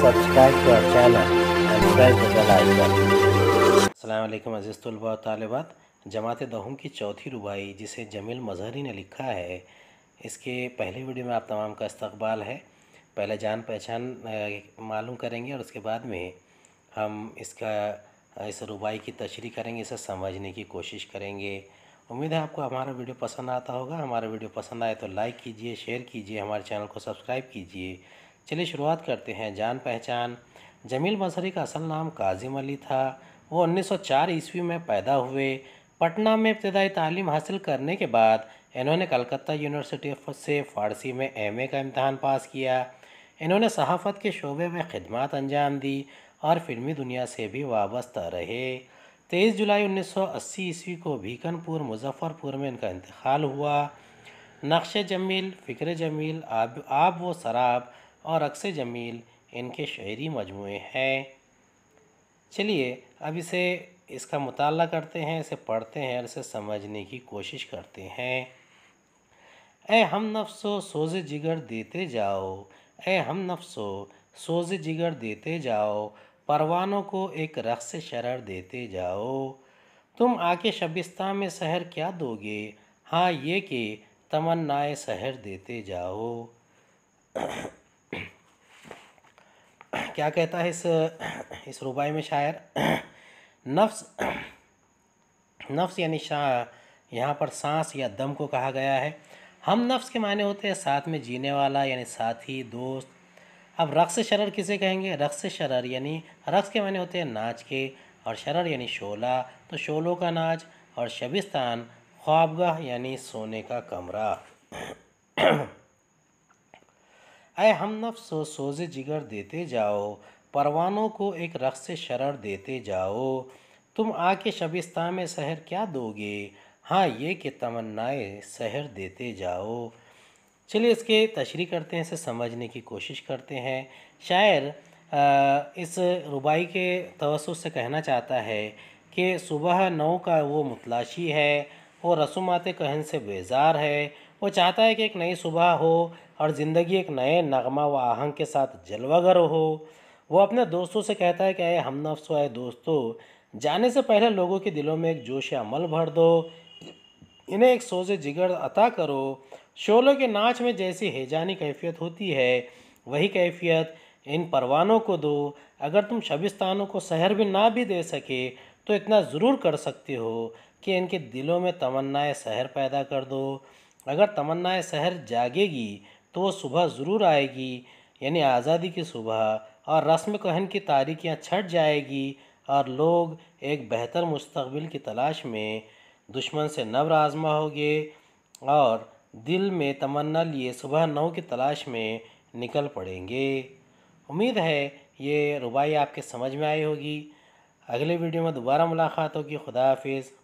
to our channel and press the bell icon अस्सलाम वालेकुम अज़ीज़ तलबा तालबात जमात दहम की चौथी रुबाई जिसे जमील मजहरी ने लिखा है इसके पहले वीडियो में आप तमाम का इस्तबाल है पहले जान पहचान मालूम करेंगे और उसके बाद में हम इसका इस रुबाई की तशरी करेंगे इसे समझने की कोशिश करेंगे उम्मीद है आपको हमारा वीडियो पसंद आता होगा हमारा वीडियो पसंद आए तो लाइक कीजिए शेयर कीजिए हमारे चैनल को सब्सक्राइब कीजिए चलिए शुरुआत करते हैं जान पहचान जमील मसरी का असल नाम काजिम अली था वो 1904 ईस्वी में पैदा हुए पटना में इब्तदाई तालीम हासिल करने के बाद इन्होंने कलकत्ता यूनिवर्सिटी से फ़ारसी में एम का इम्तहान पास किया इन्होंने सहाफ़त के शोबे में खदमात अंजाम दी और फिल्मी दुनिया से भी वाबस्ता रहे तेईस जुलाई 1980 ईस्वी को भीकनपुर मुजफ्फ़रपुर में इनका इंतकाल हुआ नक्श जमील फ़िक्र जमील आब आब व शराब और अक्स जमील इनके शहरी मजमू हैं चलिए अब इसे इसका मताल करते हैं इसे पढ़ते हैं और इसे समझने की कोशिश करते हैं ए हम नफ्सो सोज जिगर देते जाओ ए हम नफ्सो सोज जिगर देते जाओ परवानों को एक रक्स शरर देते जाओ तुम आके शबिस्ता में शहर क्या दोगे हाँ ये कि तमन्नाए शहर देते जाओ क्या कहता है इस इस रुबाई में शायर नफ्स नफ्स यानी शाह यहाँ पर सांस या दम को कहा गया है हम नफ्स के माने होते हैं साथ में जीने वाला यानी साथी दोस्त अब रक्स शरर किसे कहेंगे रक्स शरर यानी रक्स के माने होते हैं नाच के और शरर यानी शोला तो शोलों का नाच और शबिस्तान ख्वाबगाह यानी सोने का कमरा ऐ हम नफ्स सोजे सोज जिगर देते जाओ परवानों को एक रक्स शरण देते जाओ तुम आके शबिस्ता में शहर क्या दोगे हाँ ये कि तमन्नाए शहर देते जाओ चलिए इसके तशरी करते हैं इसे समझने की कोशिश करते हैं शायर इस रुबाई के तवसु से कहना चाहता है कि सुबह नौ का वो मुतलाशी है वो रसूमात कहन से बेजार है वो चाहता है कि एक नई सुबह हो और ज़िंदगी एक नए नगमा व आहंग के साथ जलवागर हो वो अपने दोस्तों से कहता है कि अरे हम नफ्स आए दोस्तों जाने से पहले लोगों के दिलों में एक जोश अमल भर दो इन्हें एक सोज जिगर अता करो शोलों के नाच में जैसी हैजानी कैफियत होती है वही कैफियत इन परवानों को दो अगर तुम शबिस्तानों को शहर भी ना भी दे सके तो इतना ज़रूर कर सकते हो कि इनके दिलों में तमन्नाएं शहर पैदा कर दो अगर तमन्नाएं शहर जागेगी तो वो सुबह ज़रूर आएगी यानी आज़ादी की सुबह और रस्म कहन की तारीखियाँ छट जाएगी और लोग एक बेहतर मुस्तबिल की तलाश में दुश्मन से नवर आजमा होगे और दिल में तमन्ना लिए सुबह नौ की तलाश में निकल पड़ेंगे उम्मीद है ये रुबाई आपके समझ में आई होगी अगले वीडियो में दोबारा मुलाकात होगी खुदा हाफिज़